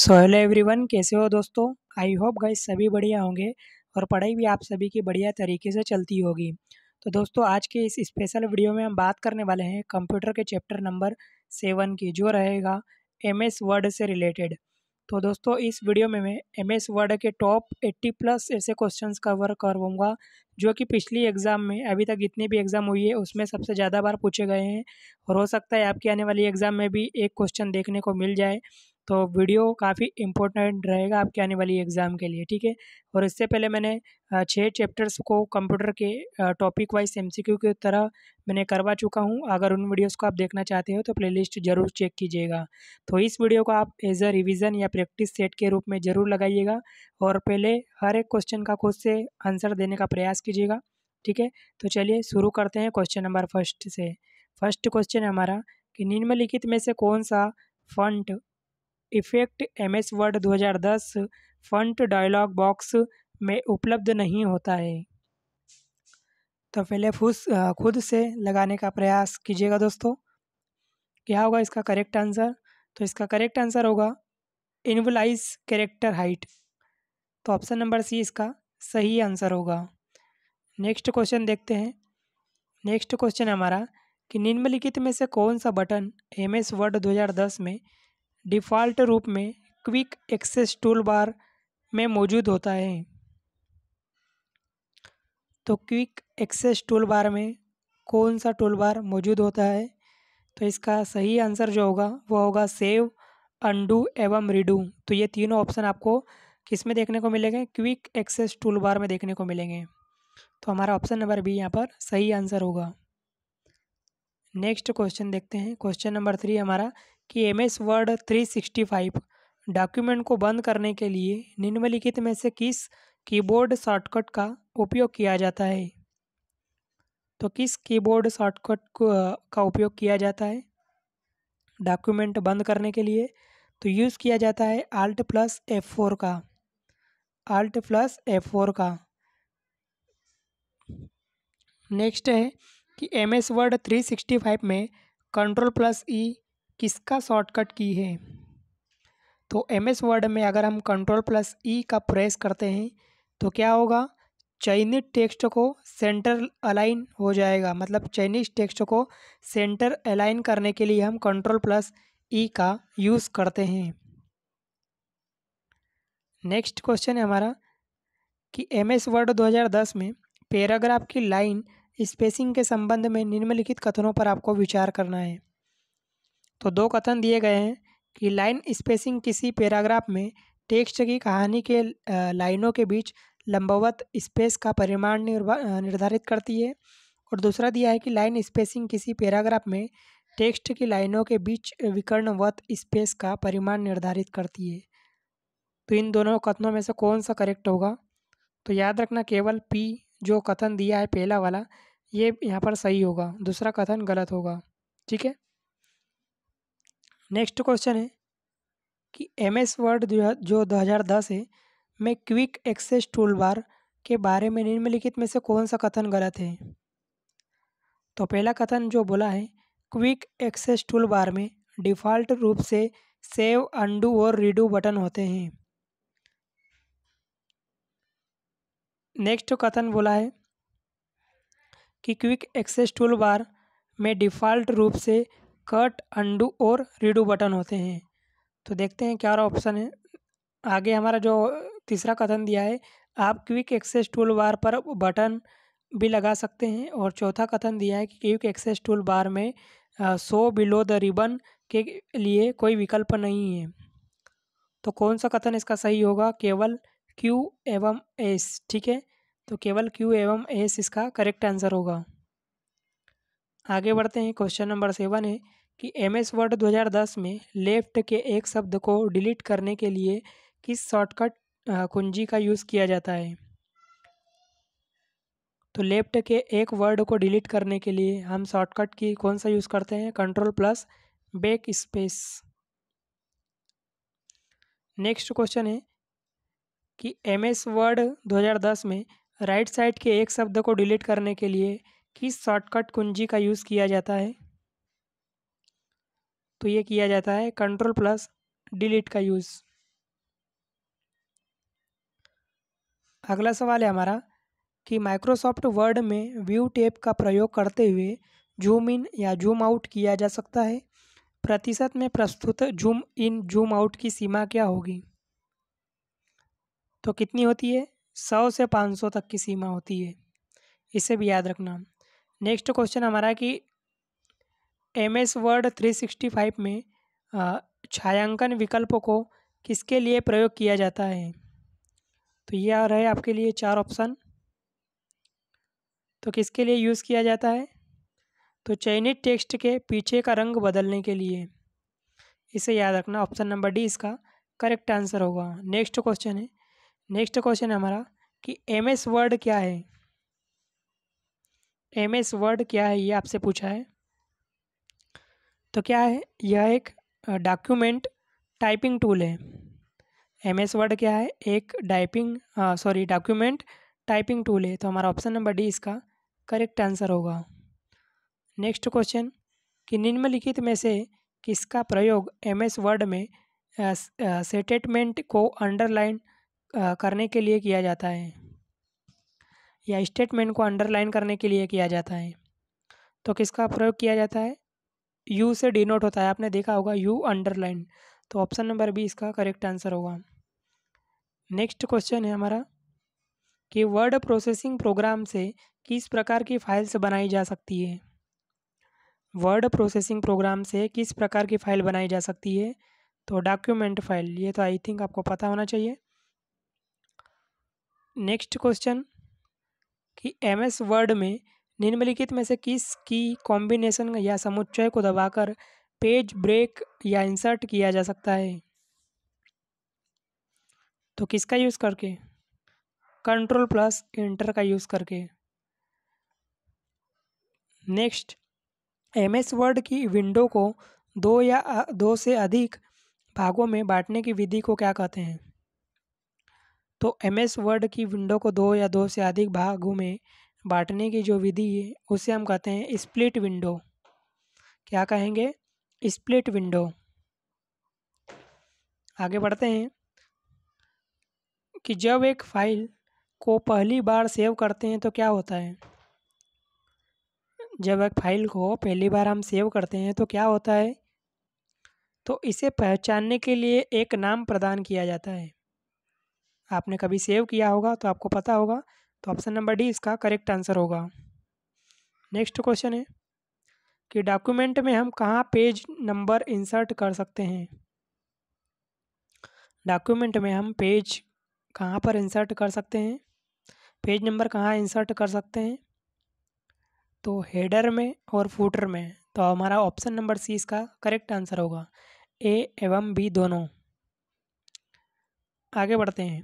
so hello everyone कैसे हो दोस्तों आई होप गाइस सभी बढ़िया होंगे और पढ़ाई भी आप सभी की बढ़िया तरीके से चलती होगी तो दोस्तों आज के इस स्पेशल वीडियो में हम बात करने वाले हैं कंप्यूटर के चैप्टर नंबर सेवन की जो रहेगा एम एस वर्ड से रिलेटेड तो दोस्तों इस वीडियो में मैं एम एस वर्ड के टॉप एट्टी प्लस ऐसे क्वेश्चन कवर करवाऊँगा जो कि पिछली एग्ज़ाम में अभी तक जितनी भी एग्ज़ाम हुई है उसमें सबसे ज़्यादा बार पूछे गए हैं और हो सकता है आपकी आने वाली एग्ज़ाम में भी एक क्वेश्चन देखने को मिल जाए तो वीडियो काफ़ी इम्पोर्टेंट रहेगा आपके आने वाली एग्ज़ाम के लिए ठीक है और इससे पहले मैंने छः चैप्टर्स को कंप्यूटर के टॉपिक वाइज एमसीक्यू की तरह मैंने करवा चुका हूँ अगर उन वीडियोस को आप देखना चाहते हो तो प्लेलिस्ट ज़रूर चेक कीजिएगा तो इस वीडियो को आप एज अ रिविज़न या प्रैक्टिस सेट के रूप में ज़रूर लगाइएगा और पहले हर एक क्वेश्चन का खुद से आंसर देने का प्रयास कीजिएगा ठीक है तो चलिए शुरू करते हैं क्वेश्चन नंबर फर्स्ट से फर्स्ट क्वेश्चन हमारा कि निम्नलिखित में से कौन सा font effect M S Word 2010 font dialog box में उपलब्ध नहीं होता है तो पहले फुस खुद से लगाने का प्रयास कीजिएगा दोस्तों क्या होगा इसका करेक्ट आंसर तो इसका करेक्ट आंसर होगा इनवलाइज कैरेक्टर हाइट तो ऑप्शन नंबर सी इसका सही आंसर होगा नेक्स्ट क्वेश्चन देखते हैं नेक्स्ट क्वेश्चन हमारा कि निम्नलिखित में से कौन सा बटन एम एस वर्ड 2010 में डिफ़ॉल्ट रूप में क्विक एक्सेस टूल बार में मौजूद होता है तो क्विक एक्सेस टूल बार में कौन सा टूल बार मौजूद होता है तो इसका सही आंसर जो होगा वो होगा सेव अंडू एवं रिडू तो ये तीनों ऑप्शन आपको किस में देखने को मिलेंगे क्विक एक्सेस टूल बार में देखने को मिलेंगे तो हमारा ऑप्शन नंबर बी यहाँ पर सही आंसर होगा नेक्स्ट क्वेश्चन देखते हैं क्वेश्चन नंबर थ्री हमारा कि M S Word three sixty five document को बंद करने के लिए निम्नलिखित में से किस कीबोर्ड शॉर्टकट का उपयोग किया जाता है तो किस कीबोर्ड शॉर्टकट का उपयोग किया जाता है डॉक्यूमेंट बंद करने के लिए तो यूज़ किया जाता है आल्ट प्लस एफ फोर का आल्ट प्लस एफ फोर का नेक्स्ट है कि M S Word three sixty five में कंट्रोल प्लस ई किसका शॉर्टकट की है तो एम एस वर्ड में अगर हम कंट्रोल प्लस ई का प्रेस करते हैं तो क्या होगा चाइनीज टेक्स्ट को सेंटर अलाइन हो जाएगा मतलब चाइनीज टेक्स्ट को सेंटर अलाइन करने के लिए हम कंट्रोल प्लस ई का यूज़ करते हैं नेक्स्ट क्वेश्चन है हमारा कि एम एस वर्ड 2010 में पैराग्राफ की लाइन स्पेसिंग के संबंध में निम्नलिखित कथनों पर आपको विचार करना है तो दो कथन दिए गए हैं कि लाइन स्पेसिंग किसी पैराग्राफ में टेक्स्ट की कहानी के लाइनों के बीच लंबवत स्पेस का परिमाण निर्धारित करती है और दूसरा दिया है कि लाइन स्पेसिंग किसी पैराग्राफ में टेक्स्ट की लाइनों के बीच विकर्णवत स्पेस का परिमाण निर्धारित करती है तो इन दोनों कथनों में से कौन सा करेक्ट होगा तो याद रखना केवल पी जो कथन दिया है पहला वाला ये यहाँ पर सही होगा दूसरा कथन गलत होगा ठीक है नेक्स्ट क्वेश्चन है कि एम एस वर्ड जो दो हज़ार दस है में क्विक एक्सेस टूल बार के बारे में निम्नलिखित में से कौन सा कथन गलत है तो पहला कथन जो बोला है क्विक एक्सेस टूल बार में डिफ़ॉल्ट रूप से सेव अंडू और रीडू बटन होते हैं नेक्स्ट कथन बोला है कि क्विक एक्सेस टूल बार में डिफ़ॉल्ट रूप से कट अंडू और रीडू बटन होते हैं तो देखते हैं क्या ऑप्शन है आगे हमारा जो तीसरा कथन दिया है आप क्विक एक्सेस टूल बार पर बटन भी लगा सकते हैं और चौथा कथन दिया है कि क्विक एक्सेस टूल बार में सो बिलो द रिबन के लिए कोई विकल्प नहीं है तो कौन सा कथन इसका सही होगा केवल क्यू एवं एस ठीक है तो केवल क्यू एवं एस इसका करेक्ट आंसर होगा आगे बढ़ते हैं क्वेश्चन नंबर सेवन है कि एम एस वर्ड दस में लेफ्ट के एक शब्द को डिलीट करने के लिए किस शॉर्टकट कुंजी का यूज़ किया जाता है तो लेफ्ट के एक वर्ड को डिलीट करने के लिए हम शॉर्टकट की कौन सा यूज़ करते हैं control plus backspace next question है कि एम एस वर्ड 2010 में राइट साइड के एक शब्द को डिलीट करने के लिए किस शॉर्टकट कुंजी का यूज़ किया जाता है तो ये किया जाता है कंट्रोल प्लस डिलीट का यूज़ अगला सवाल है हमारा कि माइक्रोसॉफ्ट वर्ड में व्यू टेप का प्रयोग करते हुए जूम इन या जूम आउट किया जा सकता है प्रतिशत में प्रस्तुत जूम इन जूम आउट की सीमा क्या होगी तो कितनी होती है सौ से पाँच सौ तक की सीमा होती है इसे भी याद रखना नेक्स्ट क्वेश्चन हमारा कि M S Word three sixty five में छायांकन विकल्पों को किसके लिए प्रयोग किया जाता है तो ये आ रहे आपके लिए चार ऑप्शन तो किसके लिए यूज़ किया जाता है तो चयनित टेक्स्ट के पीछे का रंग बदलने के लिए इसे याद रखना ऑप्शन नंबर डी इसका करेक्ट आंसर होगा नेक्स्ट क्वेश्चन है नेक्स्ट क्वेश्चन है हमारा कि एम एस वर्ड क्या है एम एस वर्ड क्या है ये आपसे पूछा है तो क्या है यह एक डॉक्यूमेंट टाइपिंग टूल है एम एस वर्ड क्या है एक typing sorry document typing tool है तो हमारा ऑप्शन नंबर डी इसका करेक्ट आंसर होगा नेक्स्ट क्वेश्चन कि निम्नलिखित में से किसका प्रयोग एम एस वर्ड में स्टेटमेंट को अंडरलाइन करने के लिए किया जाता है या स्टेटमेंट को अंडरलाइन करने के लिए किया जाता है तो किसका प्रयोग किया जाता है यू से डिनोट होता है आपने देखा होगा यू अंडरलाइन तो ऑप्शन नंबर बी इसका करेक्ट आंसर होगा नेक्स्ट क्वेश्चन है हमारा कि वर्ड प्रोसेसिंग प्रोग्राम से किस प्रकार की फाइल्स बनाई जा सकती है वर्ड प्रोसेसिंग प्रोग्राम से किस प्रकार की फ़ाइल बनाई जा सकती है तो डॉक्यूमेंट फाइल ये तो आई थिंक आपको पता होना चाहिए नेक्स्ट क्वेश्चन कि एम एस वर्ड में निम्नलिखित में से किस की कॉम्बिनेशन या समुच्चय को दबाकर पेज ब्रेक या इंसर्ट किया जा सकता है तो किसका यूज़ करके कंट्रोल प्लस इंटर का यूज़ करके नेक्स्ट एम एस वर्ड की विंडो को दो या दो से अधिक भागों में बांटने की विधि को क्या कहते हैं तो एम एस वर्ड की विंडो को दो या दो से अधिक भागों में बांटने की जो विधि है उसे हम कहते हैं स्प्लिट विंडो क्या कहेंगे स्प्लिट विंडो आगे बढ़ते हैं कि जब एक फाइल को पहली बार सेव करते हैं तो क्या होता है जब एक फाइल को पहली बार हम सेव करते हैं तो क्या होता है तो इसे पहचानने के लिए एक नाम प्रदान किया जाता है आपने कभी सेव किया होगा तो आपको पता होगा तो ऑप्शन नंबर डी इसका करेक्ट आंसर होगा नेक्स्ट क्वेश्चन है कि डॉक्यूमेंट में हम कहाँ पेज नंबर इंसर्ट कर सकते हैं डॉक्यूमेंट में हम पेज कहाँ पर इंसर्ट कर सकते हैं पेज नंबर कहाँ इंसर्ट कर सकते हैं तो हेडर में और फूटर में तो हमारा ऑप्शन नंबर सी इसका करेक्ट आंसर होगा ए एवं बी दोनों आगे बढ़ते हैं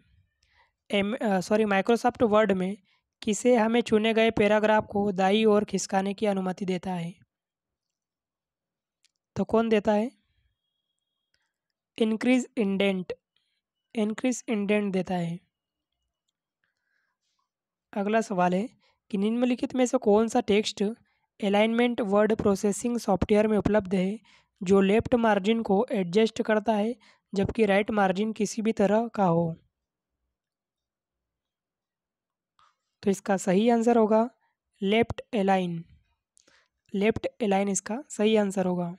एम सॉरी माइक्रोसॉफ्ट वर्ड में किसे हमें चुने गए पैराग्राफ को दाई और खिसकाने की अनुमति देता है तो कौन देता है इंक्रीज इंडेंट इंक्रीज इंडेंट देता है अगला सवाल है कि निम्नलिखित में से कौन सा text alignment word processing software में उपलब्ध है जो लेफ्ट मार्जिन को एडजस्ट करता है जबकि राइट मार्जिन किसी भी तरह का हो तो इसका सही आंसर होगा लेफ्ट एलाइन लेफ्ट एलाइन इसका सही आंसर होगा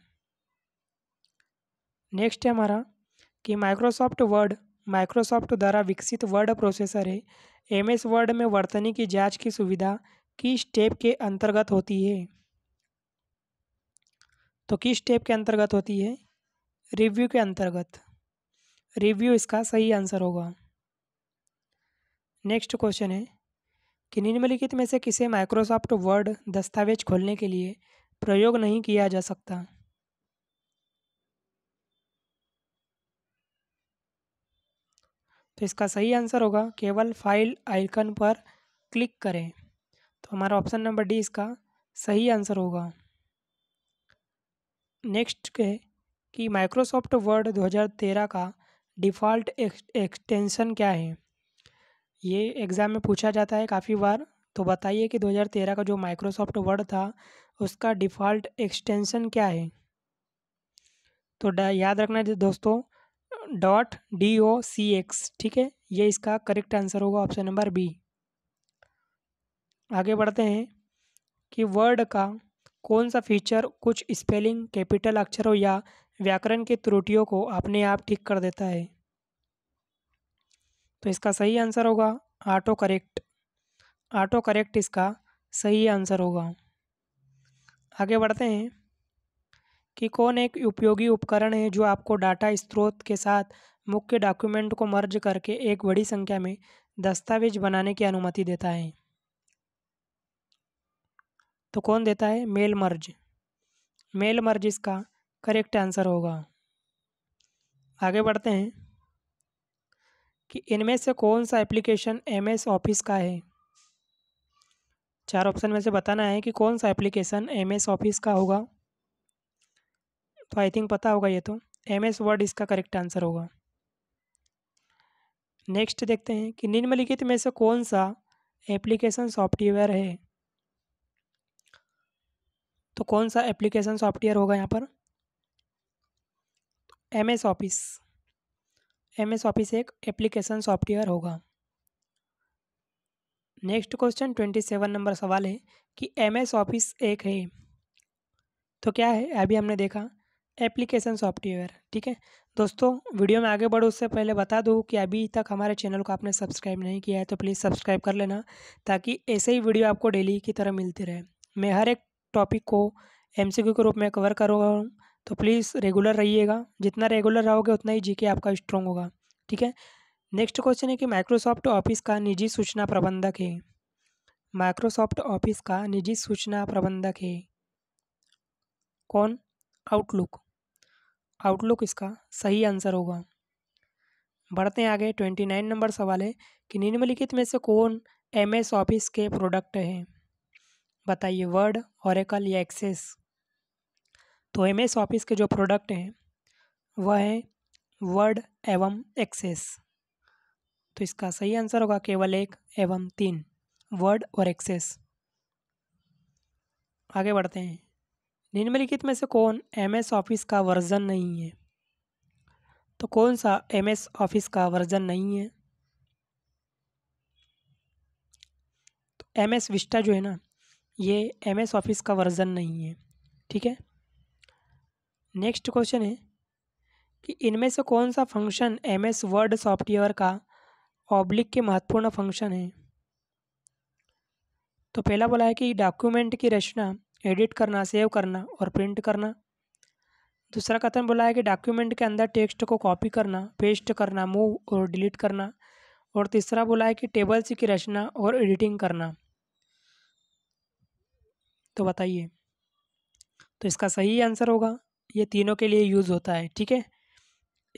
नेक्स्ट है हमारा कि माइक्रोसॉफ्ट वर्ड माइक्रोसॉफ्ट द्वारा विकसित वर्ड प्रोसेसर है एम एस वर्ड में वर्तनी की जांच की सुविधा किस स्टेप के अंतर्गत होती है तो किस स्टेप के अंतर्गत होती है रिव्यू के अंतर्गत रिव्यू इसका सही आंसर होगा नेक्स्ट क्वेश्चन है कि निम्नलिखित में से किसे माइक्रोसॉफ्ट वर्ड दस्तावेज खोलने के लिए प्रयोग नहीं किया जा सकता तो इसका सही आंसर होगा केवल फाइल आइकन पर क्लिक करें तो हमारा ऑप्शन नंबर डी इसका सही आंसर होगा नेक्स्ट है कि माइक्रोसॉफ्ट वर्ड 2013 का डिफ़ॉल्ट एक्सटेंशन क्या है ये एग्ज़ाम में पूछा जाता है काफ़ी बार तो बताइए कि 2013 का जो माइक्रोसॉफ्ट वर्ड था उसका डिफ़ॉल्ट एक्सटेंशन क्या है तो याद रखना दोस्तों dot D O C X ठीक है ये इसका करेक्ट आंसर होगा ऑप्शन नंबर बी आगे बढ़ते हैं कि वर्ड का कौन सा फीचर कुछ स्पेलिंग कैपिटल अक्षरों या व्याकरण की त्रुटियों को अपने आप ठीक कर देता है तो इसका सही आंसर होगा ऑटो करेक्ट ऑटो करेक्ट इसका सही आंसर होगा आगे बढ़ते हैं कि कौन एक उपयोगी उपकरण है जो आपको डाटा स्रोत के साथ मुख्य डॉक्यूमेंट को मर्ज करके एक बड़ी संख्या में दस्तावेज बनाने की अनुमति देता है तो कौन देता है मेल मर्ज मेल मर्ज इसका करेक्ट आंसर होगा आगे बढ़ते हैं कि इनमें से कौन सा एप्लीकेशन एस ऑफिस का है चार ऑप्शन में से बताना है कि कौन सा एप्लीकेशन एस ऑफिस का होगा तो आई थिंक पता होगा ये तो एस वर्ड इसका करेक्ट आंसर होगा नेक्स्ट देखते हैं कि निम्नलिखित में से कौन सा एप्लीकेशन सॉफ्टवेयर है तो कौन सा एप्लीकेशन सॉफ्टवेयर होगा यहाँ पर M S Office M S Office एक एप्लीकेशन सॉफ्टवेयर होगा next question twenty seven number सवाल है कि एम एस ऑफिस एक है तो क्या है अभी हमने देखा एप्लीकेशन सॉफ्टवेयर ठीक है दोस्तों वीडियो में आगे बढ़ो उससे पहले बता दूँ कि अभी तक हमारे चैनल को आपने सब्सक्राइब नहीं किया है तो प्लीज़ सब्सक्राइब कर लेना ताकि ऐसे ही वीडियो आपको डेली की तरह मिलती रहे मैं हर एक टॉपिक को एमसीक्यू के रूप में कवर कर रहा हूँ तो प्लीज़ रेगुलर रहिएगा जितना रेगुलर रहोगे उतना ही जीके आपका स्ट्रॉन्ग होगा ठीक है नेक्स्ट क्वेश्चन है कि माइक्रोसॉफ्ट ऑफिस का निजी सूचना प्रबंधक है माइक्रोसॉफ्ट ऑफिस का निजी सूचना प्रबंधक है कौन आउटलुक आउटलुक इसका सही आंसर होगा बढ़ते हैं आगे ट्वेंटी नाइन नंबर सवाल है कि निम्नलिखित में से कौन एम एस ऑफिस के प्रोडक्ट हैं बताइए वर्ड औरकल या एक्सेस तो एम एस ऑफिस के जो प्रोडक्ट हैं वह है वर्ड एवं एक्सेस तो इसका सही आंसर होगा केवल एक एवं तीन वर्ड और एक्सेस आगे बढ़ते हैं निम्नलिखित में से कौन एम एस ऑफिस का वर्जन नहीं है तो कौन सा एम एस ऑफिस का वर्जन नहीं है तो एम एस विस्टा जो है ना ये एम एस ऑफिस का वर्जन नहीं है ठीक है नेक्स्ट क्वेश्चन है कि इनमें से कौन सा function M S Word software का ऑब्लिक के महत्वपूर्ण फंक्शन है तो पहला बोला है कि डॉक्यूमेंट की रचना एडिट करना सेव करना और प्रिंट करना दूसरा कथन बोला है कि डॉक्यूमेंट के अंदर टेक्स्ट को कॉपी करना पेस्ट करना मूव और डिलीट करना और तीसरा बोला है कि टेबल्स की रचना और एडिटिंग करना तो बताइए तो इसका सही आंसर होगा ये तीनों के लिए यूज़ होता है ठीक है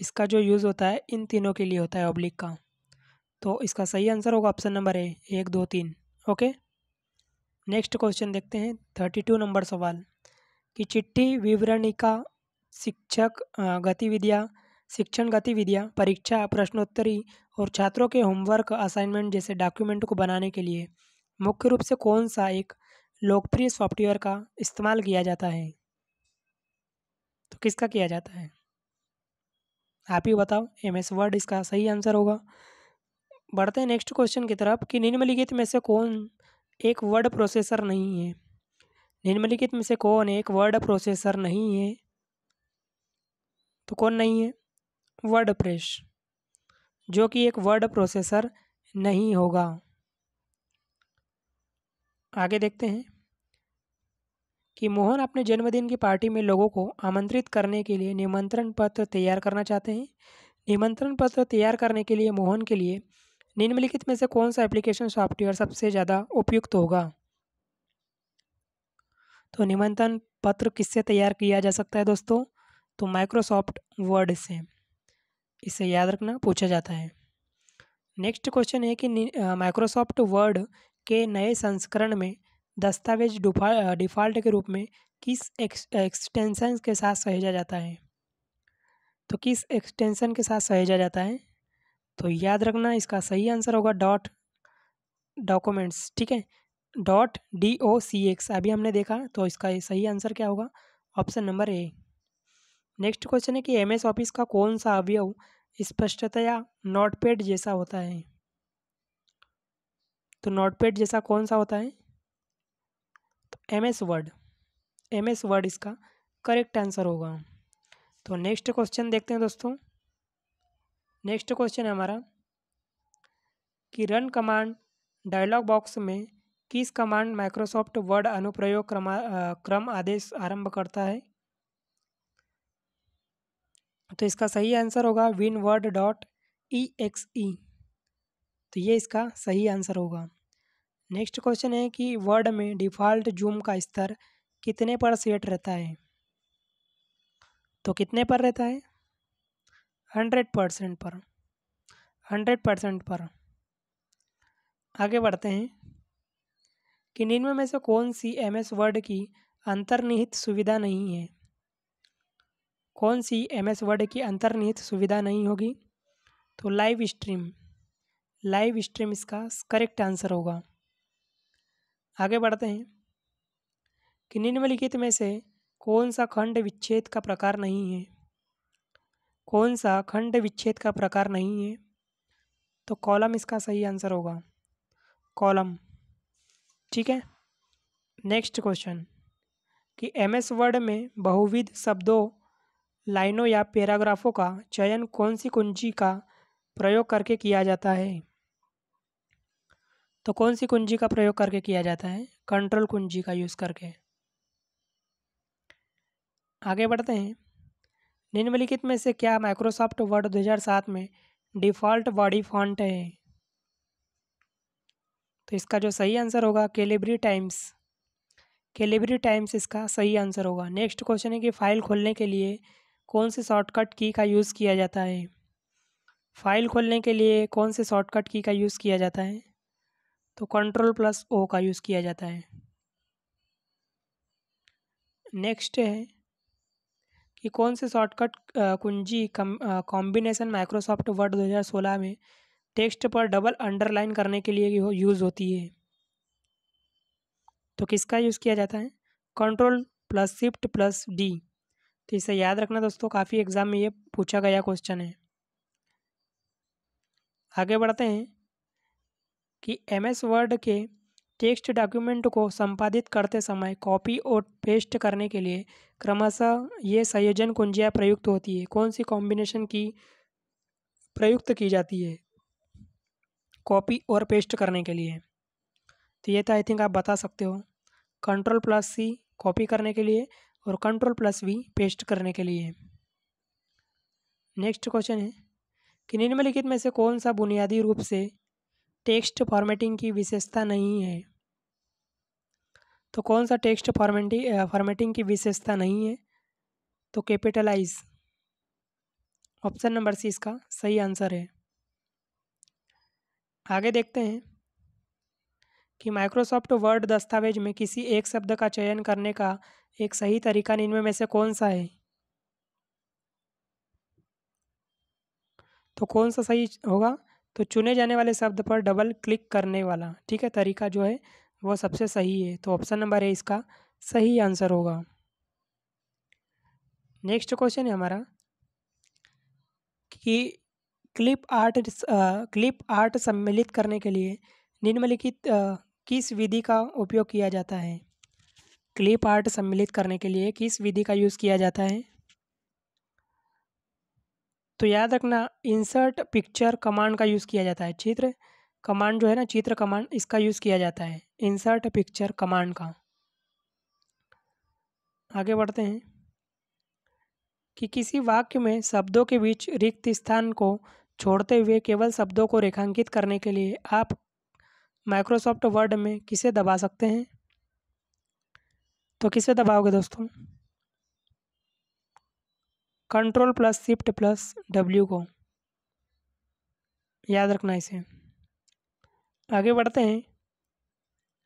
इसका जो यूज़ होता है इन तीनों के लिए होता है ऑब्लिक का तो इसका सही आंसर होगा ऑप्शन नंबर ए एक दो तीन ओके नेक्स्ट क्वेश्चन देखते हैं थर्टी टू नंबर सवाल कि चिट्ठी विवरणिका शिक्षक गतिविधियाँ शिक्षण गतिविधियाँ परीक्षा प्रश्नोत्तरी और छात्रों के होमवर्क असाइनमेंट जैसे डॉक्यूमेंट को बनाने के लिए मुख्य रूप से कौन सा एक लोकप्रिय सॉफ्टवेयर का इस्तेमाल किया जाता है किसका किया जाता है आप ही बताओ एम एस वर्ड इसका सही आंसर होगा बढ़ते हैं नेक्स्ट क्वेश्चन की तरफ कि निम्नलिखित में से कौन एक वर्ड प्रोसेसर नहीं है निम्नलिखित में से कौन एक वर्ड प्रोसेसर नहीं है तो कौन नहीं है वर्ड प्रेस जो कि एक वर्ड प्रोसेसर नहीं होगा आगे देखते हैं कि मोहन अपने जन्मदिन की पार्टी में लोगों को आमंत्रित करने के लिए निमंत्रण पत्र तैयार करना चाहते हैं निमंत्रण पत्र तैयार करने के लिए मोहन के लिए निम्नलिखित में से कौन सा एप्लीकेशन सॉफ्टवेयर सबसे ज़्यादा उपयुक्त होगा तो निमंत्रण पत्र किससे तैयार किया जा सकता है दोस्तों तो माइक्रोसॉफ्ट वर्ड से इसे याद रखना पूछा जाता है नेक्स्ट क्वेश्चन है कि माइक्रोसॉफ्ट वर्ड के नए संस्करण में दस्तावेज़ डिफ़ॉल्ट के रूप में किस एक्सटेंशन के साथ सहेजा जाता है तो किस एक्सटेंशन के साथ सहेजा जाता है तो याद रखना इसका सही आंसर होगा डॉट डॉक्यूमेंट्स ठीक है dot D O C X अभी हमने देखा तो इसका सही आंसर क्या होगा option number A next question है कि एम एस ऑफिस का कौन सा अवयव स्पष्टतया नोटपैड जैसा होता है तो नोटपैड जैसा कौन सा होता है M S Word M S Word इसका करेक्ट आंसर होगा तो नेक्स्ट क्वेश्चन देखते हैं दोस्तों नेक्स्ट क्वेश्चन है हमारा कि रन कमांड डायलॉग बॉक्स में किस कमांड माइक्रोसॉफ्ट वर्ड अनुप्रयोग क्रम क्रम आदेश आरंभ करता है तो इसका सही आंसर होगा win word dot E X E तो ये इसका सही आंसर होगा नेक्स्ट क्वेश्चन है कि वर्ड में डिफ़ॉल्ट जूम का स्तर कितने पर सेट रहता है तो कितने पर रहता है हंड्रेड परसेंट पर हंड्रेड परसेंट पर आगे बढ़ते हैं कि निम्न में से कौन सी एम एस वर्ड की अंतर्निहित सुविधा नहीं है कौन सी एम एस वर्ड की अंतर्निहित सुविधा नहीं होगी तो लाइव स्ट्रीम लाइव स्ट्रीम इसका करेक्ट आंसर होगा आगे बढ़ते हैं कि निम्नलिखित में से कौन सा खंड विच्छेद का प्रकार नहीं है कौन सा खंड विच्छेद का प्रकार नहीं है तो कॉलम इसका सही आंसर होगा कॉलम ठीक है नेक्स्ट क्वेश्चन कि एम एस वर्ड में बहुविध शब्दों लाइनों या पैराग्राफों का चयन कौन सी कुंजी का प्रयोग करके किया जाता है तो कौन सी कुंजी का प्रयोग करके किया जाता है कंट्रोल कुंजी का यूज़ करके आगे बढ़ते हैं निम्नलिखित में से क्या माइक्रोसॉफ्ट वर्ड 2007 में डिफ़ॉल्ट बॉडी फॉन्ट है तो इसका जो सही आंसर होगा कैलिब्री टाइम्स कैलिब्री टाइम्स इसका सही आंसर होगा नेक्स्ट क्वेश्चन है कि फ़ाइल खोलने के लिए कौन से शॉर्टकट की का यूज़ किया जाता है फाइल खोलने के लिए कौन से शॉर्टकट की का यूज़ किया जाता है तो कंट्रोल प्लस ओ का यूज़ किया जाता है नेक्स्ट है कि कौन से शॉर्टकट कुंजी कॉम्बिनेशन माइक्रोसॉफ्ट वर्ड 2016 में टेक्स्ट पर डबल अंडरलाइन करने के लिए यूज़ होती है तो किसका यूज़ किया जाता है control plus shift plus D तो इसे याद रखना दोस्तों काफ़ी एग्ज़ाम में ये पूछा गया क्वेश्चन है आगे बढ़ते हैं कि एमएस वर्ड के टेक्स्ट डॉक्यूमेंट को संपादित करते समय कॉपी और पेस्ट करने के लिए क्रमशः ये संयोजन कुंजियाँ प्रयुक्त होती है कौन सी कॉम्बिनेशन की प्रयुक्त की जाती है कॉपी और पेस्ट करने के लिए तो ये तो आई थिंक आप बता सकते हो कंट्रोल प्लस सी कॉपी करने के लिए और कंट्रोल प्लस वी पेस्ट करने के लिए नेक्स्ट क्वेश्चन है कि निम्नलिखित में से कौन सा बुनियादी रूप से टेक्स्ट फॉर्मेटिंग की विशेषता नहीं है तो कौन सा टेक्स्ट फॉर्मेटिंग फॉर्मेटिंग की विशेषता नहीं है तो कैपिटलाइज ऑप्शन नंबर सी इसका सही आंसर है आगे देखते हैं कि माइक्रोसॉफ्ट वर्ड दस्तावेज में किसी एक शब्द का चयन करने का एक सही तरीका निम्न में से कौन सा है तो कौन सा सही होगा तो चुने जाने वाले शब्द पर डबल क्लिक करने वाला ठीक है तरीका जो है वह सबसे सही है तो ऑप्शन नंबर ए इसका सही आंसर होगा नेक्स्ट क्वेश्चन है हमारा कि क्लिप आर्ट क्लिप आर्ट सम्मिलित करने के लिए निम्नलिखित किस विधि का उपयोग किया जाता है क्लिप आर्ट सम्मिलित करने के लिए किस विधि का यूज़ किया जाता है तो याद रखना इंसर्ट पिक्चर कमांड का यूज़ किया जाता है चित्र कमांड जो है ना चित्र कमांड इसका यूज़ किया जाता है इंसर्ट पिक्चर कमांड का आगे बढ़ते हैं कि किसी वाक्य में शब्दों के बीच रिक्त स्थान को छोड़ते हुए केवल शब्दों को रेखांकित करने के लिए आप माइक्रोसॉफ्ट वर्ड में किसे दबा सकते हैं तो किसे दबाओगे दोस्तों control plus shift plus W को याद रखना इसे आगे बढ़ते हैं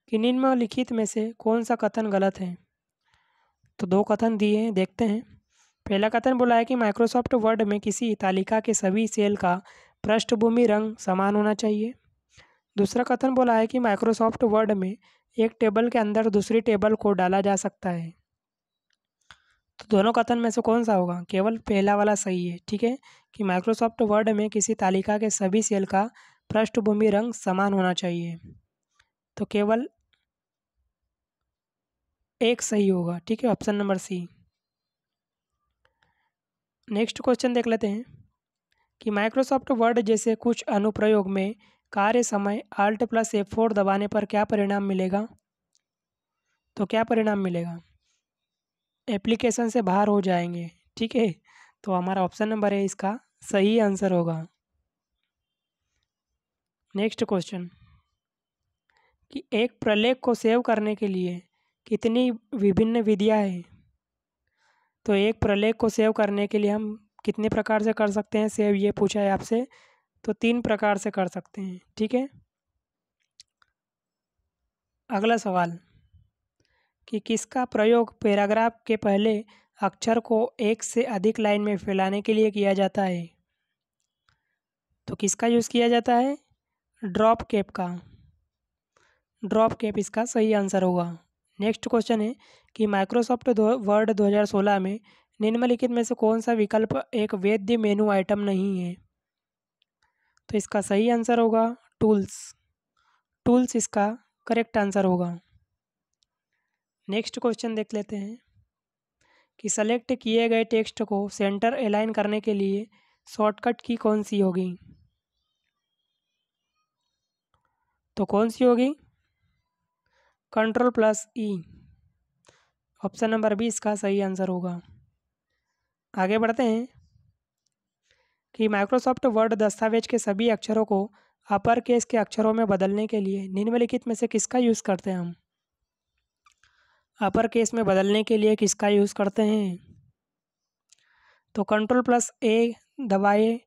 कि निम्नलिखित में से कौन सा कथन गलत है तो दो कथन दिए हैं देखते हैं पहला कथन बोला है कि माइक्रोसॉफ्ट वर्ड में किसी तालिका के सभी सेल का पृष्ठभूमि रंग समान होना चाहिए दूसरा कथन बोला है कि माइक्रोसॉफ्ट वर्ड में एक टेबल के अंदर दूसरी टेबल को डाला जा सकता है तो दोनों कथन में से कौन सा होगा केवल पहला वाला सही है ठीक है कि माइक्रोसॉफ्ट वर्ड में किसी तालिका के सभी सेल का पृष्ठभूमि रंग समान होना चाहिए तो केवल एक सही होगा ठीक है option number C next question देख लेते हैं कि माइक्रोसॉफ्ट वर्ड जैसे कुछ अनुप्रयोग में कार्य समय आल्ट प्लस एफ फोर दबाने पर क्या परिणाम मिलेगा तो क्या परिणाम मिलेगा एप्लीकेशन से बाहर हो जाएंगे ठीक है तो हमारा ऑप्शन नंबर है इसका सही आंसर होगा नेक्स्ट क्वेश्चन कि एक प्रलेख को सेव करने के लिए कितनी विभिन्न विधियां हैं तो एक प्रलेख को सेव करने के लिए हम कितने प्रकार से कर सकते हैं सेव ये पूछा है आपसे तो तीन प्रकार से कर सकते हैं ठीक है अगला सवाल कि किसका प्रयोग पैराग्राफ के पहले अक्षर को एक से अधिक लाइन में फैलाने के लिए किया जाता है तो किसका यूज़ किया जाता है ड्रॉप कैप का ड्रॉप कैप इसका सही आंसर होगा नेक्स्ट क्वेश्चन है कि माइक्रोसॉफ्ट वर्ड 2016 में निम्नलिखित में से कौन सा विकल्प एक वैध मेनू आइटम नहीं है तो इसका सही आंसर होगा टूल्स टूल्स इसका करेक्ट आंसर होगा नेक्स्ट क्वेश्चन देख लेते हैं कि सेलेक्ट किए गए टेक्स्ट को सेंटर अलाइन करने के लिए शॉर्टकट की कौन सी होगी तो कौन सी होगी control plus E option number B इसका सही आंसर होगा आगे बढ़ते हैं कि माइक्रोसॉफ्ट वर्ड दस्तावेज के सभी अक्षरों को अपर केस के अक्षरों में बदलने के लिए निम्नलिखित में से किसका यूज़ करते हैं हम अपर केस में बदलने के लिए किसका यूज़ करते हैं तो कंट्रोल प्लस ए दबाए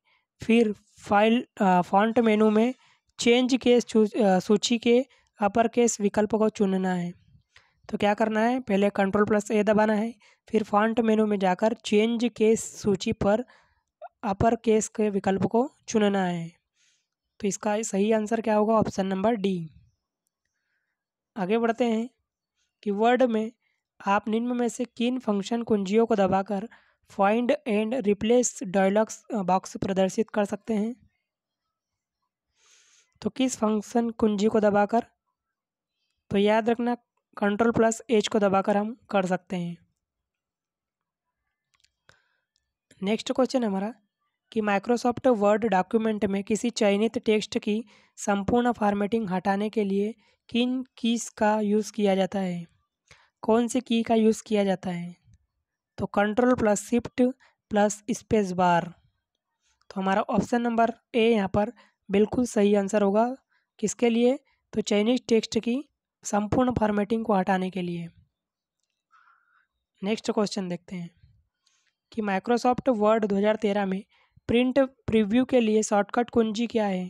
फिर फाइल फॉन्ट मेनू में चेंज के सूची के अपर केस विकल्प को चुनना है तो क्या करना है पहले कंट्रोल प्लस ए दबाना है फिर फॉन्ट मेनू में जाकर चेंज केस सूची पर अपर केस के विकल्प को चुनना है तो इसका सही आंसर क्या होगा ऑप्शन नंबर डी आगे बढ़ते हैं वर्ड में आप निम्न में से किन फंक्शन कुंजियों को दबाकर find and replace dialogs box प्रदर्शित कर सकते हैं तो किस फंक्शन कुंजी को दबाकर तो याद रखना कंट्रोल प्लस एच को दबाकर हम कर सकते हैं नेक्स्ट क्वेश्चन हमारा कि माइक्रोसॉफ्ट वर्ड डॉक्यूमेंट में किसी चयनित टेक्स्ट की संपूर्ण फॉर्मेटिंग हटाने के लिए किन कीस का यूज़ किया जाता है कौन सी की का यूज़ किया जाता है तो control plus shift plus space bar तो हमारा ऑप्शन नंबर ए यहाँ पर बिल्कुल सही आंसर होगा किसके लिए तो चाइनीज टेक्स्ट की संपूर्ण फॉर्मेटिंग को हटाने के लिए नेक्स्ट क्वेश्चन देखते हैं कि माइक्रोसॉफ्ट वर्ड 2013 में प्रिंट प्रीव्यू के लिए शॉर्टकट कुंजी क्या है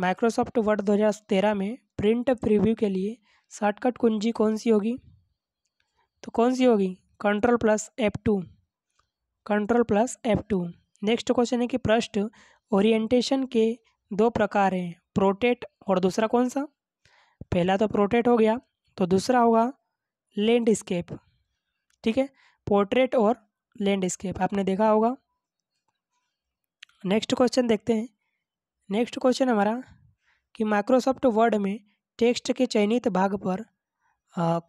माइक्रोसॉफ्ट वर्ड 2013 में प्रिंट प्रीव्यू के लिए शॉर्टकट कुंजी कौन सी होगी तो कौन सी होगी control plus F two control plus F two next question है कि प्रश्न ओरिएंटेशन के दो प्रकार हैं प्रोटेट और दूसरा कौन सा पहला तो प्रोटेट हो गया तो दूसरा होगा लैंडस्केप ठीक है पोर्ट्रेट और लैंडस्केप आपने देखा होगा नेक्स्ट क्वेश्चन देखते हैं नेक्स्ट क्वेश्चन हमारा कि माइक्रोसॉफ्ट वर्ड में टेक्स्ट के चयनित भाग पर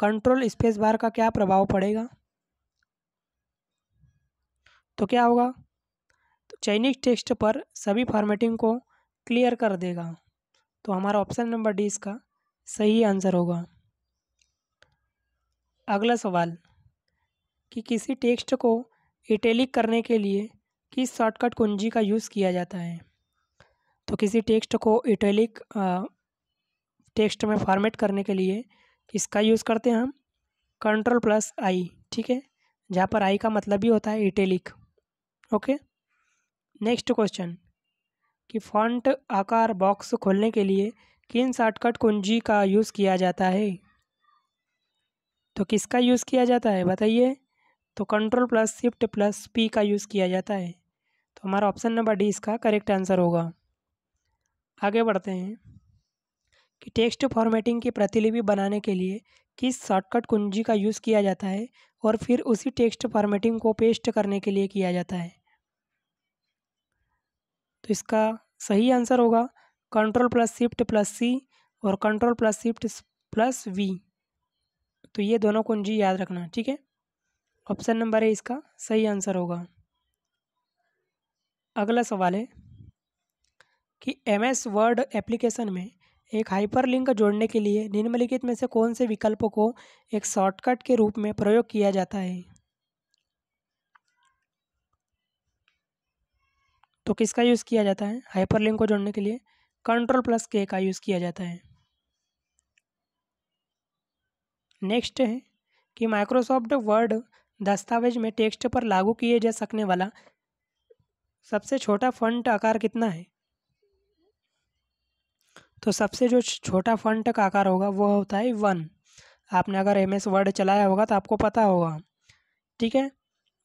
कंट्रोल स्पेस बार का क्या प्रभाव पड़ेगा तो क्या होगा तो चयनित टेक्स्ट पर सभी फॉर्मेटिंग को क्लियर कर देगा तो हमारा ऑप्शन नंबर डी इसका सही आंसर होगा अगला सवाल कि किसी टेक्स्ट को इटैलिक करने के लिए किस शॉर्टकट कुंजी का यूज़ किया जाता है तो किसी टेक्स्ट को इटैलिक टेक्स्ट में फॉर्मेट करने के लिए किसका यूज़ करते हैं हम कंट्रोल प्लस आई ठीक है जहाँ पर आई का मतलब ही होता है इटैलिक ओके नेक्स्ट क्वेश्चन कि फॉन्ट आकार बॉक्स खोलने के लिए किन शॉर्टकट कुंजी का यूज़ किया जाता है तो किसका यूज़ किया जाता है बताइए तो control plus shift plus P का यूज़ किया जाता है तो हमारा ऑप्शन नंबर डी इसका करेक्ट आंसर होगा आगे बढ़ते हैं कि टेक्स्ट फॉर्मेटिंग की प्रतिलिपि बनाने के लिए किस शॉर्टकट कुंजी का यूज़ किया जाता है और फिर उसी टेक्स्ट फॉर्मेटिंग को पेस्ट करने के लिए किया जाता है तो इसका सही आंसर होगा control plus shift plus C और control plus shift plus V तो ये दोनों कुंजी याद रखना ठीक है ऑप्शन नंबर है इसका सही आंसर होगा अगला सवाल है कि एम एस वर्ड एप्लीकेशन में एक हाइपरलिंक जोड़ने के लिए निम्नलिखित में से कौन से विकल्पों को एक शॉर्टकट के रूप में प्रयोग किया जाता है तो किसका यूज़ किया जाता है हाइपरलिंक को जोड़ने के लिए कंट्रोल प्लस के का यूज़ किया जाता है नेक्स्ट है कि माइक्रोसॉफ्ट वर्ड दस्तावेज में टेक्स्ट पर लागू किए जा सकने वाला सबसे छोटा फंट आकार कितना है तो सबसे जो छोटा फंट का आकार होगा वो होता है वन आपने अगर एम एस वर्ड चलाया होगा तो आपको पता होगा ठीक है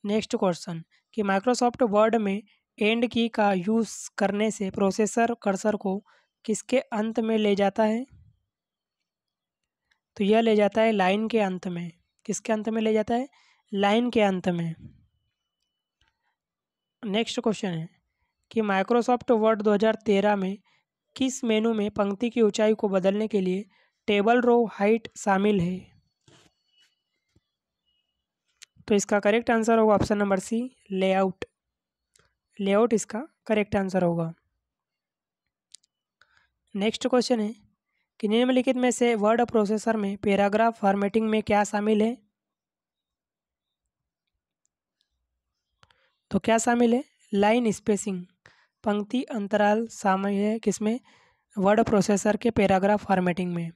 नेक्स्ट क्वेश्चन कि माइक्रोसॉफ्ट वर्ड में एंड की का यूज़ करने से प्रोसेसर कर्सर को किसके अंत में ले जाता है तो यह ले जाता है लाइन के अंत में किसके अंत में ले जाता है लाइन के अंत में नेक्स्ट क्वेश्चन है कि माइक्रोसॉफ्ट वर्ड 2013 में किस मेनू में पंक्ति की ऊंचाई को बदलने के लिए टेबल रो हाइट शामिल है तो इसका करेक्ट आंसर होगा option number C layout layout इसका करेक्ट आंसर होगा नेक्स्ट क्वेश्चन है कि निम्नलिखित में से वर्ड प्रोसेसर में पैराग्राफ फॉर्मेटिंग में क्या शामिल है तो क्या शामिल है लाइन स्पेसिंग पंक्ति अंतराल शामिल है किसमें वर्ड प्रोसेसर के पैराग्राफ फॉर्मेटिंग में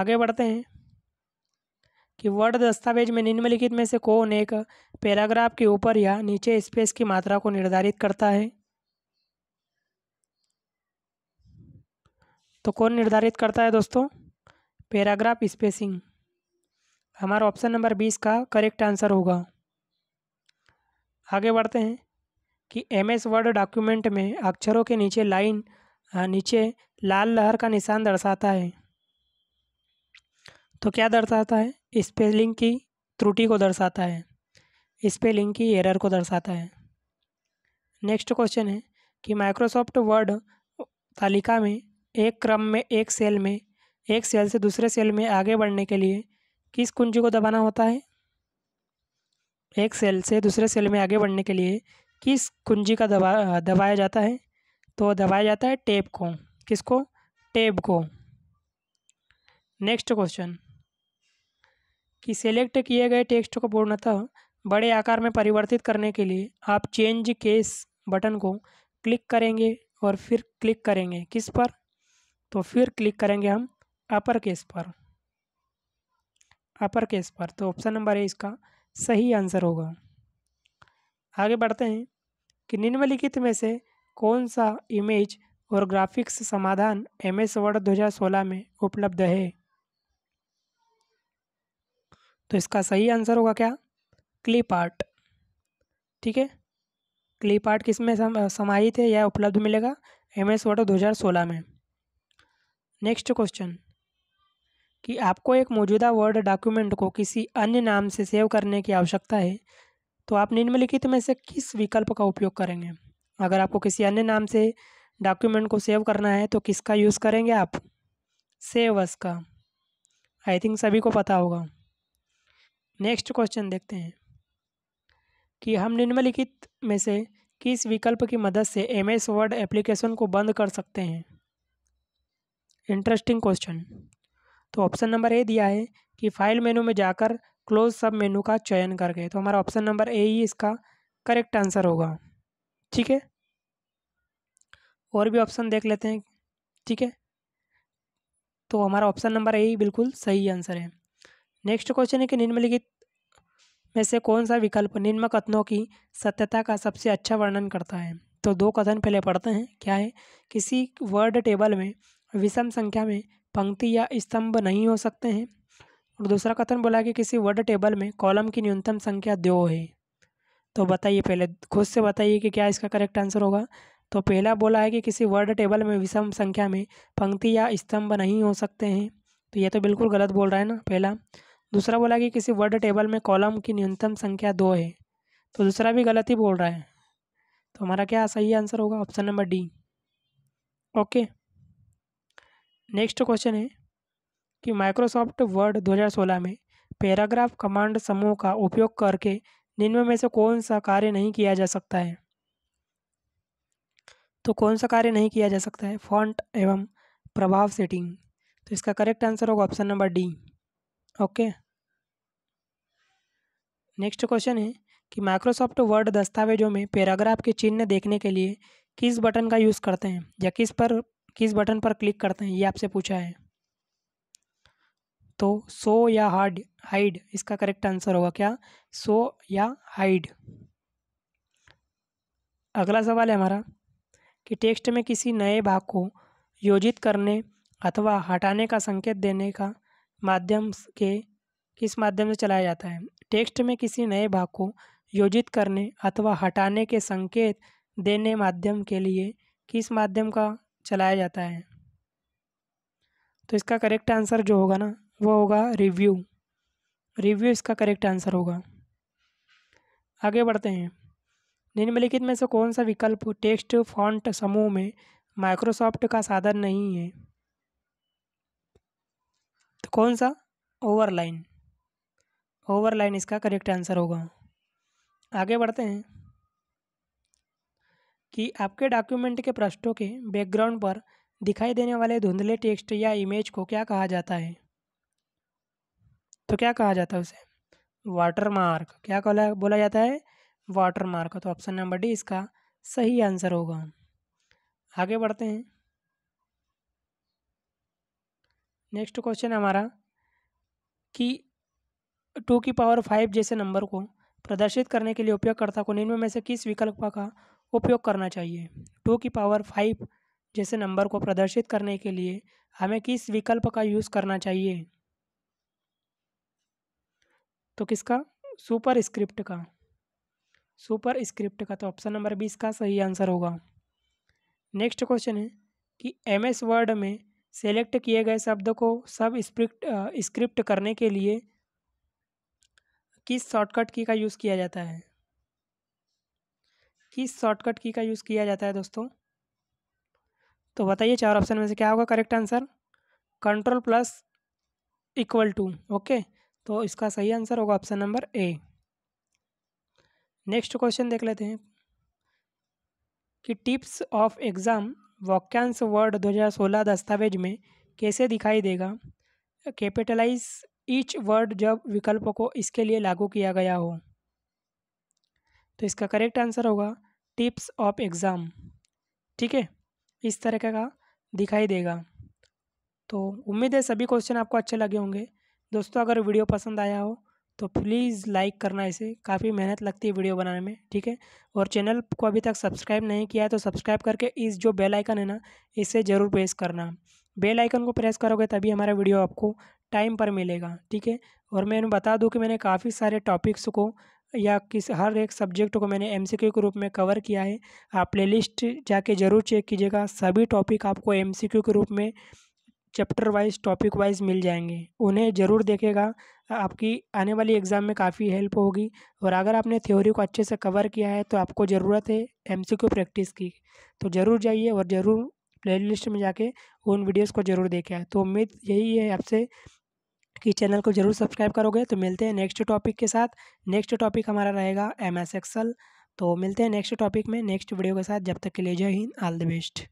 आगे बढ़ते हैं कि वर्ड दस्तावेज में निम्नलिखित में से कौन एक पैराग्राफ के ऊपर या नीचे स्पेस की मात्रा को निर्धारित करता है तो कौन निर्धारित करता है दोस्तों पैराग्राफ स्पेसिंग हमारा ऑप्शन नंबर बीस का करेक्ट आंसर होगा आगे बढ़ते हैं कि एम एस वर्ड डॉक्यूमेंट में अक्षरों के नीचे लाइन नीचे लाल लहर का निशान दर्शाता है तो क्या दर्शाता है स्पेलिंग की त्रुटि को दर्शाता है स्पेलिंग की एरर को दर्शाता है नेक्स्ट क्वेश्चन है कि माइक्रोसॉफ्ट वर्ड तालिका में एक क्रम में एक सेल में एक सेल से दूसरे सेल में आगे बढ़ने के लिए किस कुंजी को दबाना होता है एक सेल से दूसरे सेल में आगे बढ़ने के लिए किस कुंजी का दबा दबाया जाता है तो दबाया जाता है टेप को किसको टेप को नेक्स्ट क्वेश्चन कि सेलेक्ट किए गए टेक्स्ट को पूर्णतः बड़े आकार में परिवर्तित करने के लिए आप चेंज केस बटन को क्लिक करेंगे और फिर क्लिक करेंगे किस पर तो फिर क्लिक करेंगे हम अपर केस पर अपर केस पर तो ऑप्शन नंबर है इसका सही आंसर होगा आगे बढ़ते हैं कि निम्नलिखित में से कौन सा इमेज और ग्राफिक्स समाधान एम एस वर्ड दो हज़ार सोलह में उपलब्ध है तो इसका सही आंसर होगा क्या क्लिप आर्ट ठीक है क्लिप आर्ट किस में समाहित है या उपलब्ध मिलेगा एम एस वर्ड दो हज़ार सोलह में नेक्स्ट क्वेश्चन कि आपको एक मौजूदा वर्ड डॉक्यूमेंट को किसी अन्य नाम से सेव करने की आवश्यकता है तो आप निम्नलिखित में से किस विकल्प का उपयोग करेंगे अगर आपको किसी अन्य नाम से डॉक्यूमेंट को सेव करना है तो किसका यूज़ करेंगे आप सेव अस का आई थिंक सभी को पता होगा नेक्स्ट क्वेश्चन देखते हैं कि हम निम्नलिखित में से किस विकल्प की मदद से एम एस वर्ड एप्लीकेशन को बंद कर सकते हैं इंटरेस्टिंग क्वेश्चन तो ऑप्शन नंबर ए दिया है कि फाइल मेनू में जाकर क्लोज सब मेनू का चयन करके तो हमारा ऑप्शन नंबर ए ही इसका करेक्ट आंसर होगा ठीक है और भी ऑप्शन देख लेते हैं ठीक है तो हमारा ऑप्शन नंबर ए ही बिल्कुल सही आंसर है नेक्स्ट क्वेश्चन है कि निम्नलिखित में से कौन सा विकल्प निम्न कथनों की सत्यता का सबसे अच्छा वर्णन करता है तो दो कथन पहले पढ़ते हैं क्या है किसी वर्ड टेबल में विषम संख्या में पंक्ति या स्तंभ नहीं हो सकते हैं और दूसरा कथन बोला कि किसी वर्ड टेबल में कॉलम की न्यूनतम संख्या दो है तो बताइए पहले खुद से बताइए कि क्या इसका करेक्ट आंसर होगा तो पहला बोला है कि किसी वर्ड टेबल में विषम संख्या में पंक्ति या स्तंभ नहीं हो सकते हैं तो यह तो बिल्कुल गलत बोल रहा है ना पहला दूसरा बोला कि किसी वर्ड टेबल में कॉलम की न्यूनतम संख्या दो है तो दूसरा भी गलत ही बोल रहा है तो हमारा क्या सही आंसर होगा option number D okay next question है कि माइक्रोसॉफ्ट वर्ड 2016 में पैराग्राफ कमांड समूह का उपयोग करके निम्न में से कौन सा कार्य नहीं किया जा सकता है तो कौन सा कार्य नहीं किया जा सकता है फॉन्ट एवं प्रभाव सेटिंग तो इसका करेक्ट आंसर होगा option number D okay next question है कि माइक्रोसॉफ्ट वर्ड दस्तावेजों में पैराग्राफ के चिन्ह देखने के लिए किस बटन का यूज़ करते हैं या किस पर किस बटन पर क्लिक करते हैं ये आपसे पूछा है तो सो या हार्ड हाइड इसका करेक्ट आंसर होगा क्या सो या हाइड अगला सवाल है हमारा कि टेक्स्ट में किसी नए भाग को योजित करने अथवा हटाने का संकेत देने का माध्यम के किस माध्यम से चलाया जाता है टेक्स्ट में किसी नए भाग को योजित करने अथवा हटाने के संकेत देने माध्यम के लिए किस माध्यम का चलाया जाता है तो इसका करेक्ट आंसर जो होगा ना वो होगा रिव्यू रिव्यू इसका करेक्ट आंसर होगा आगे बढ़ते हैं निम्नलिखित में से कौन सा विकल्प टेक्स्ट फॉन्ट समूह में माइक्रोसॉफ्ट का साधन नहीं है तो कौन सा ओवरलाइन ओवरलाइन इसका करेक्ट आंसर होगा आगे बढ़ते हैं कि आपके डॉक्यूमेंट के पृष्ठों के बैकग्राउंड पर दिखाई देने वाले धुंधले टेक्स्ट या इमेज को क्या कहा जाता है तो क्या कहा जाता है उसे वाटर मार्क क्या बोला जाता है वाटर मार्क तो ऑप्शन नंबर डी इसका सही आंसर होगा आगे बढ़ते हैं नेक्स्ट क्वेश्चन हमारा कि टू की पावर फाइव जैसे नंबर को प्रदर्शित करने के लिए उपयोगकर्ता को निम्न में से किस विकल्प का उपयोग करना चाहिए टू की पावर फाइव जैसे नंबर को प्रदर्शित करने के लिए हमें किस विकल्प का यूज़ करना चाहिए तो किसका सुपर स्क्रिप्ट का सुपर स्क्रिप्ट का तो ऑप्शन नंबर बीस का सही आंसर होगा नेक्स्ट क्वेश्चन है कि एम एस वर्ड में सेलेक्ट किए गए शब्द को सब स्क्रिप्ट स्क्रिप्ट करने के लिए किस शॉर्टकट की का यूज़ किया जाता है किस शॉर्टकट की का यूज़ किया जाता है दोस्तों तो बताइए चार ऑप्शन में से क्या होगा correct answer control plus equal to okay तो इसका सही आंसर होगा option number A next question देख लेते हैं कि टिप्स ऑफ एग्ज़ाम वाक्यांश वर्ड 2016 दस्तावेज में कैसे दिखाई देगा कैपिटलाइज ईच वर्ड जब विकल्प को इसके लिए लागू किया गया हो तो इसका करेक्ट आंसर होगा टिप्स ऑफ एग्ज़ाम ठीक है इस तरह का दिखाई देगा तो उम्मीद है सभी क्वेश्चन आपको अच्छे लगे होंगे दोस्तों अगर वीडियो पसंद आया हो तो प्लीज़ लाइक करना इसे काफ़ी मेहनत लगती है वीडियो बनाने में ठीक है और चैनल को अभी तक सब्सक्राइब नहीं किया है तो सब्सक्राइब करके इस जो बेल आइकन है ना इसे ज़रूर प्रेस करना बेल आइकन को प्रेस करोगे तभी हमारा वीडियो आपको टाइम पर मिलेगा ठीक है और मैं बता दूँ कि मैंने काफ़ी सारे टॉपिक्स को या किस हर एक सब्जेक्ट को मैंने एमसीक्यू के रूप में कवर किया है आप प्लेलिस्ट जाके ज़रूर चेक कीजिएगा सभी टॉपिक आपको एमसीक्यू के रूप में चैप्टर वाइज टॉपिक वाइज मिल जाएंगे उन्हें ज़रूर देखेगा आपकी आने वाली एग्ज़ाम में काफ़ी हेल्प होगी और अगर आपने थ्योरी को अच्छे से कवर किया है तो आपको ज़रूरत है एम प्रैक्टिस की तो ज़रूर जाइए और ज़रूर प्ले में जाके उन वीडियोज़ को ज़रूर देखें तो उम्मीद यही है आपसे कि चैनल को जरूर सब्सक्राइब करोगे तो मिलते हैं नेक्स्ट टॉपिक के साथ नेक्स्ट टॉपिक हमारा रहेगा एम एस एक्सल तो मिलते हैं नेक्स्ट टॉपिक में नेक्स्ट वीडियो के साथ जब तक के लिए जय हिंद ऑल द बेस्ट